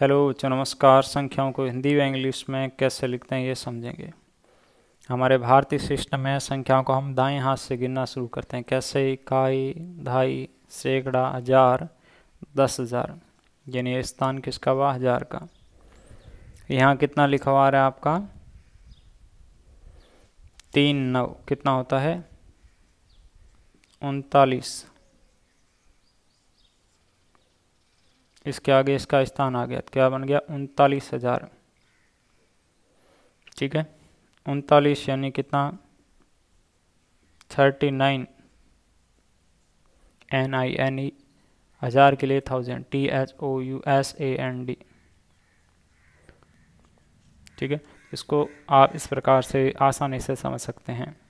Hello बच्चों नमस्कार संख्याओं को हिंदी व इंग्लिश में कैसे लिखते हैं ये समझेंगे हमारे भारतीय सिस्टम में संख्याओं को हम दाएं हाथ से गिनना शुरू करते हैं कैसे इकाई ढाई सैकड़ा हजार दस हजार यानी स्थान किसका हुआ हजार का यहाँ कितना लिखा हुआ रहा है आपका तीन नौ कितना होता है उनतालीस इसके आगे इसका स्थान आ गया तो क्या बन गया उनतालीस हज़ार ठीक है उनतालीस यानी कितना thirty nine N I N E e। हज़ार के लिए thousand T H O U S A N D ठीक है इसको आप इस प्रकार से आसानी से समझ सकते हैं